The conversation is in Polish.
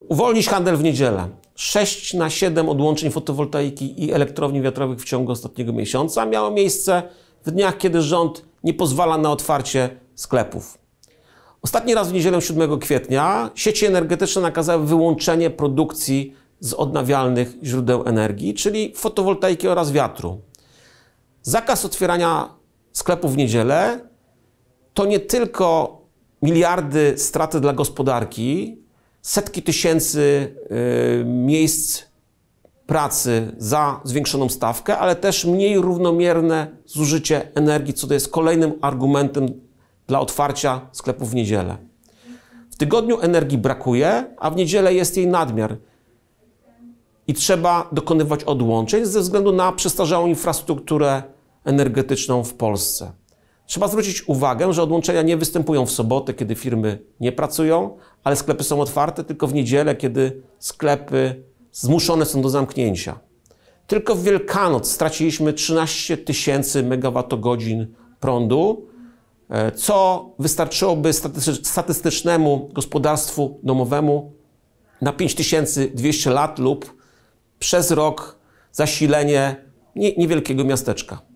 Uwolnić handel w niedzielę. 6 na 7 odłączeń fotowoltaiki i elektrowni wiatrowych w ciągu ostatniego miesiąca miało miejsce w dniach, kiedy rząd nie pozwala na otwarcie sklepów. Ostatni raz w niedzielę 7 kwietnia sieci energetyczne nakazały wyłączenie produkcji z odnawialnych źródeł energii, czyli fotowoltaiki oraz wiatru. Zakaz otwierania sklepów w niedzielę to nie tylko miliardy straty dla gospodarki, setki tysięcy y, miejsc pracy za zwiększoną stawkę, ale też mniej równomierne zużycie energii, co to jest kolejnym argumentem dla otwarcia sklepów w niedzielę. W tygodniu energii brakuje, a w niedzielę jest jej nadmiar. I trzeba dokonywać odłączeń ze względu na przestarzałą infrastrukturę energetyczną w Polsce. Trzeba zwrócić uwagę, że odłączenia nie występują w soboty, kiedy firmy nie pracują, ale sklepy są otwarte tylko w niedzielę, kiedy sklepy zmuszone są do zamknięcia. Tylko w Wielkanoc straciliśmy 13 tysięcy megawattogodzin prądu, e, co wystarczyłoby statystycznemu gospodarstwu domowemu na 5200 lat lub przez rok zasilenie niewielkiego miasteczka.